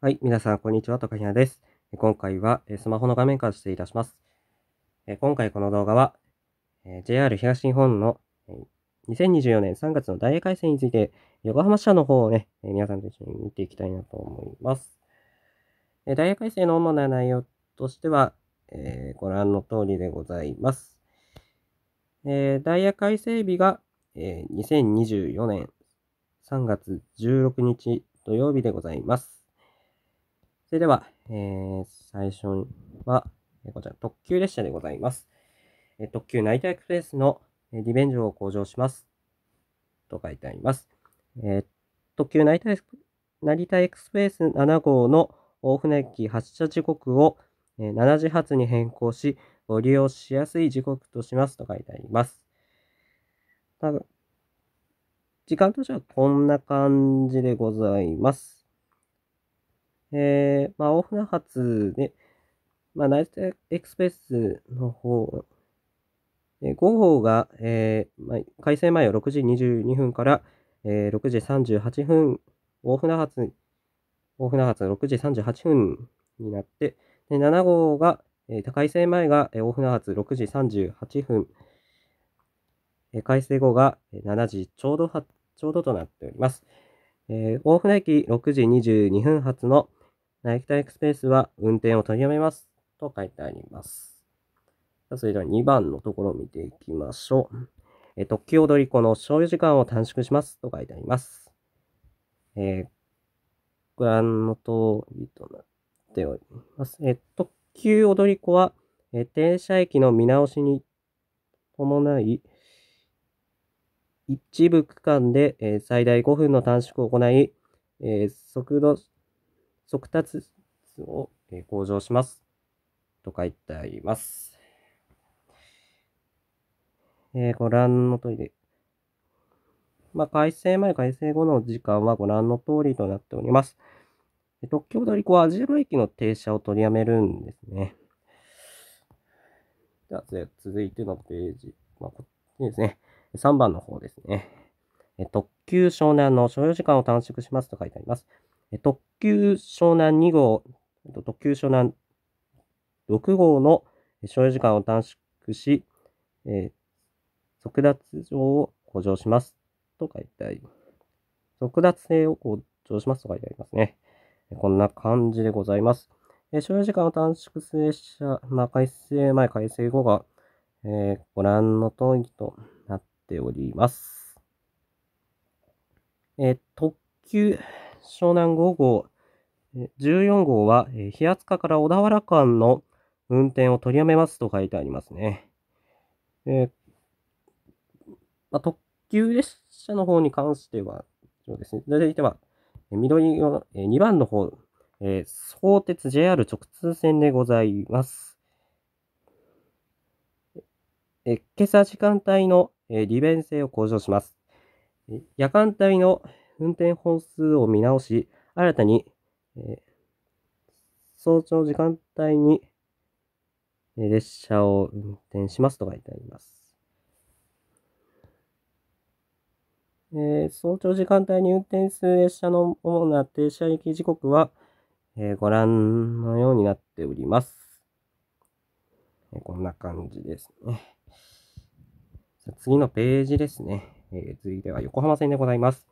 はい、皆さん、こんにちは。とかひなです。今回は、スマホの画面から失礼いたします。今回この動画は、JR 東日本の2024年3月の大ヤ改正について、横浜社の方をね、皆さんと一緒に見ていきたいなと思います。大ヤ改正の主な内容としては、えご覧の通りでございます。えー、ダイヤ改正日が、えー、2024年3月16日土曜日でございます。それでは、えー、最初は、えこちら、特急列車でございます。えー、特急ナイトエクスプレスの、えリベンジを向上します。と書いてあります。え特急成田成田エクスプレス7号の大船駅発車時刻を7時発に変更し、ご利用しやすい時刻としますと書いてあります。時間としてはこんな感じでございます。えー、まあ、大船発で、まあ、ナイトエクスペースの方、えー、5号が、えー、まあ、改正前は6時22分から、えー、6時38分、大船発、大船発6時38分になって、で7号が、えー、改正前が、えー、大船発6時38分、えー、改正後が7時ちょうどはちょうどとなっております。えー、大船駅6時22分発の、ナイタ体エクスペースは運転を取りやめます。と書いてあります。それでは2番のところを見ていきましょう。え特急踊り子の所要時間を短縮します。と書いてあります。えー、ご覧の通りとなっております。え特急踊り子は、え停車駅の見直しに伴い、一部区間で、え最大5分の短縮を行い、え速度速達を向上します。と書いてあります。えー、ご覧の通りで。まあ、改正前、改正後の時間はご覧の通りとなっております。特急踊り子はジ駅の停車を取りやめるんですね。では、続いてのページ。まあ、こっちですね。3番の方ですね。特急湘南の所要時間を短縮しますと書いてあります。特急湘南2号、特急湘南6号の所要時間を短縮し、えー、速達上を向上します。と書いてあり、速達性を向上しますと書いてありますね。こんな感じでございます。えー、所要時間を短縮する車、まあ、改正前、改正後が、えー、ご覧の通りとなっております。えー、特急、湘南5号、14号は、えー、平塚から小田原間の運転を取りやめますと書いてありますね。えー、まあ、特急列車の方に関しては、そうですね。続いては、緑色の、えー、2番の方、えー、相鉄 JR 直通線でございます。え今朝時間帯の、え利便性を向上します。夜間帯の、運転本数を見直し、新たに、えー、早朝時間帯に列車を運転しますと書いてあります。えー、早朝時間帯に運転する列車の主な停車駅時刻は、えー、ご覧のようになっております。えー、こんな感じですね。次のページですね。えー、続いては横浜線でございます。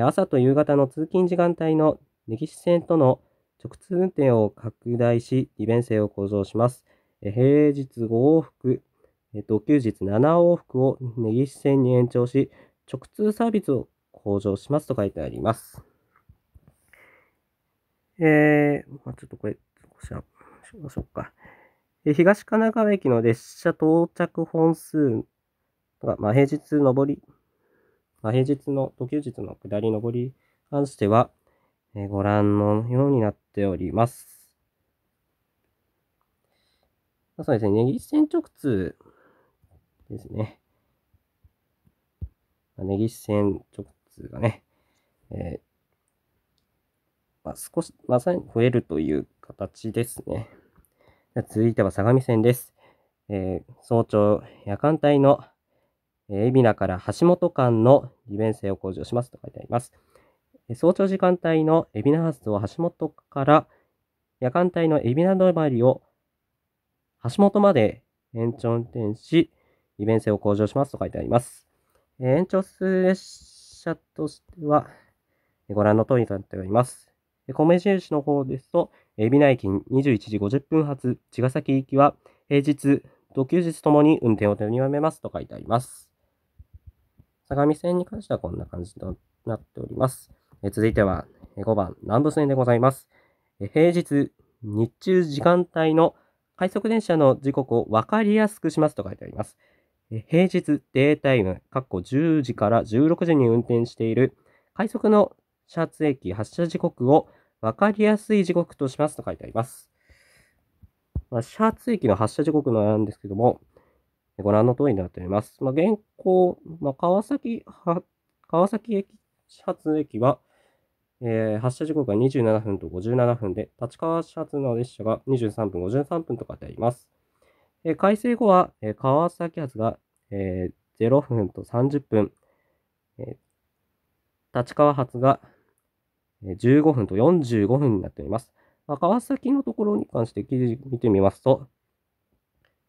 朝と夕方の通勤時間帯の根岸線との直通運転を拡大し、利便性を向上します。平日5往復、えっ休日7往復を根岸線に延長し、直通サービスを向上しますと書いてあります。えー、まちょっとこれ、こちら、しましょうか。東神奈川駅の列車到着本数が、まあ、平日上り、まあ、平日の、時休日の下り上りに関しては、えご覧のようになっております。そうですね、根岸線直通ですね。根岸線直通がね、えー、まあ、少し、まさに増えるという形ですね。続いては相模線です。えー、早朝夜間帯のえ海老名から橋本間の利便性を向上しますと書いてあります。早朝時間帯の海老名発を橋本から夜間帯の海老名止まりを橋本まで延長運転し、利便性を向上しますと書いてあります。え延長数列車としては、ご覧の通りとなっております。米印の方ですと、海老名駅21時50分発、茅ヶ崎行きは平日、土休日ともに運転を取りやめますと書いてあります。相模線に関してはこんな感じとなっております。え続いては5番、南部線でございます。え平日、日中時間帯の快速電車の時刻を分かりやすくしますと書いてあります。え平日、データイム、10時から16時に運転している快速の始発駅発車時刻を分かりやすい時刻としますと書いてあります。まあ、始発駅の発車時刻なんですけども、ご覧の通りになっております。まあ、現行、まあ、川崎、川崎駅発駅は、えー、発車時刻が27分と57分で、立川始発の列車が23分、53分とかであります。えー、改正後は、えー、川崎発が、えー、0分と30分、えー、立川発が、えー、15分と45分になっております。まあ、川崎のところに関して記事見てみますと、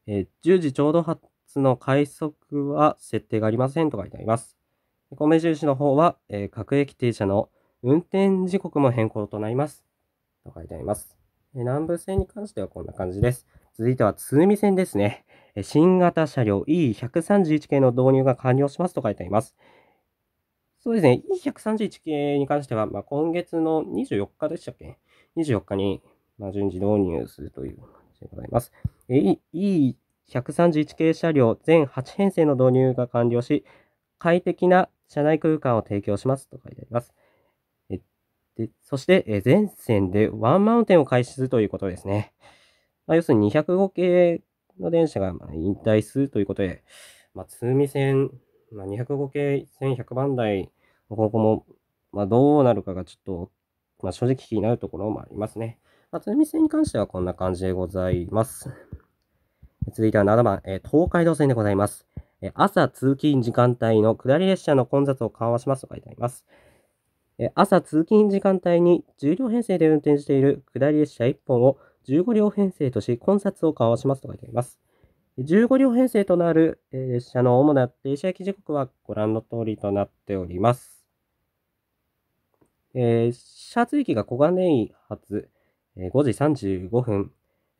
えー、10時ちょうど発の快速は設定がありませんと書いてあります。米印の方は、えー、各駅停車の運転時刻も変更となります。と書いてあります。え南部線に関してはこんな感じです。続いては鶴見線ですね。え新型車両 E131 系の導入が完了しますと書いてあります。そうですね。E131 系に関しては、まあ、今月の24日でしたっけ ?24 日に、まあ、順次導入するという感じでございます。え e 131系車両全8編成の導入が完了し、快適な車内空間を提供しますと書いてあります。でそして、え全線でワンマウンテンを開始するということですね。まあ、要するに205系の電車が引退するということで、まあ、通味線、まあ、205系1100番台の方向も、まあ、どうなるかがちょっと、まあ、正直気になるところもありますね。まあ、通味線に関してはこんな感じでございます。続いては7番、え東海道線でございます。え朝通勤時間帯の下り列車の混雑を緩和しますと書いてあります。え朝通勤時間帯に10両編成で運転している下り列車1本を15両編成とし、混雑を緩和しますと書いてあります。15両編成となる列車の主な停車駅時刻はご覧の通りとなっております。えー、始発駅が小金井発、えー、5時35分、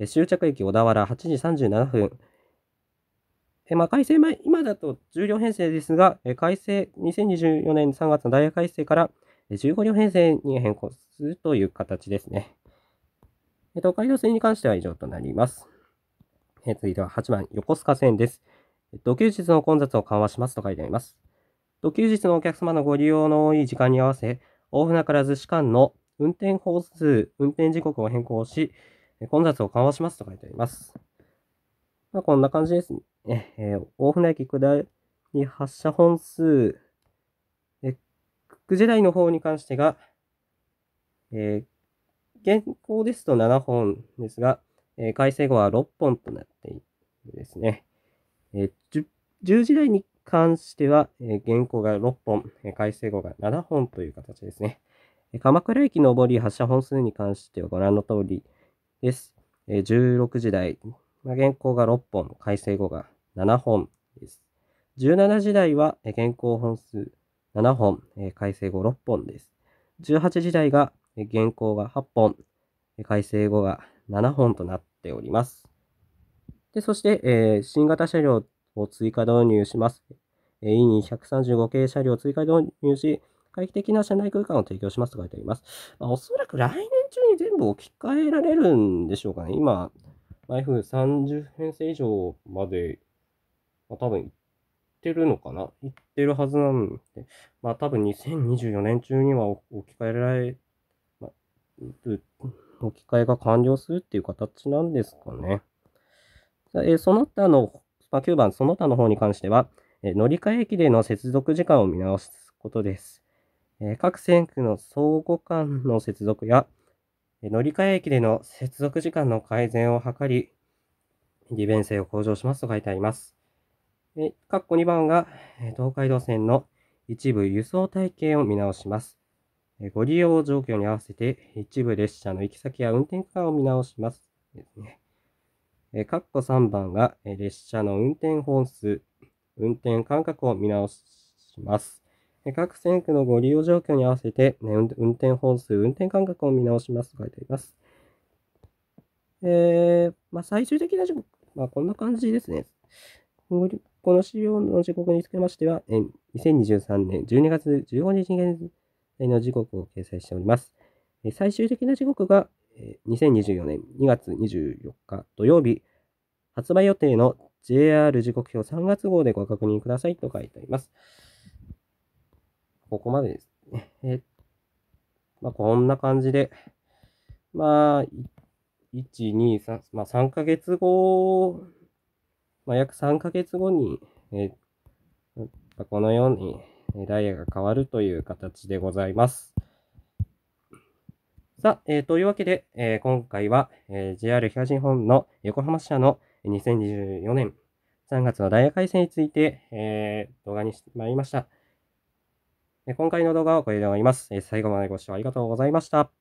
終着駅小田原8時37分。えまあ、改正前、今だと10両編成ですが、え改正2024年3月のダイヤ改正から15両編成に変更するという形ですね。えっと、海道線に関しては以上となります。え続いては8番、横須賀線です。土休日の混雑を緩和しますと書いてあります。土休日のお客様のご利用の多い時間に合わせ、大船から逗子間の運転本数、運転時刻を変更し、混雑を緩和しますと書いてあります。まあ、こんな感じですね。えー、大船駅下り発車本数、え9時台の方に関してが、えー、現行ですと7本ですが、えー、改正後は6本となっているですね。えー、10, 時台に関しては、えー、現行が6本、えー、改正後が7本という形ですね。えー、鎌倉駅上り発車本数に関してはご覧の通り、です。え16時台、まあ、原稿が6本、改正後が7本です。17時台は、え原稿本数7本、え改正後6本です。18時台が、え原稿が8本、え改正後が7本となっております。で、そして、えー、新型車両を追加導入します。えー、E235 系車両を追加導入し、回帰的な車内空間を提供しますと書いてあります。まあ、おそらく来年中に全部置き換えられるんでしょうかね。今、台風30編成以上まで、まあ、多分行ってるのかな行ってるはずなんで、まあ多分2024年中には置き換えられ、ま置き換えが完了するっていう形なんですかね。えー、その他の、まあ、9番、その他の方に関しては、えー、乗り換え駅での接続時間を見直すことです。えー、各線区の相互間の接続や、乗り換え駅での接続時間の改善を図り、利便性を向上しますと書いてあります。え、ッコ2番が、東海道線の一部輸送体系を見直します。ご利用状況に合わせて一部列車の行き先や運転区間を見直します。ですね。3番が列車の運転本数、運転間隔を見直します。各線区のご利用状況に合わせて、ね、運転本数、運転間隔を見直しますと書いてあります。えー、まあ、最終的な時刻、まあ、こんな感じですね。この資料の時刻につきましては、2023年12月15日現在の時刻を掲載しております。最終的な時刻が、2024年2月24日土曜日、発売予定の JR 時刻表3月号でご確認くださいと書いてあります。ここまでですね。えまあ、こんな感じで、まあ、1、2、3、まあ、3ヶ月後、まあ、約3ヶ月後に、えこのようにダイヤが変わるという形でございます。さあ、えー、というわけで、えー、今回は、えー、JR 東日本の横浜支社の2024年3月のダイヤ改正について、え動画にしてまいりました。今回の動画はこれで終わります。最後までご視聴ありがとうございました。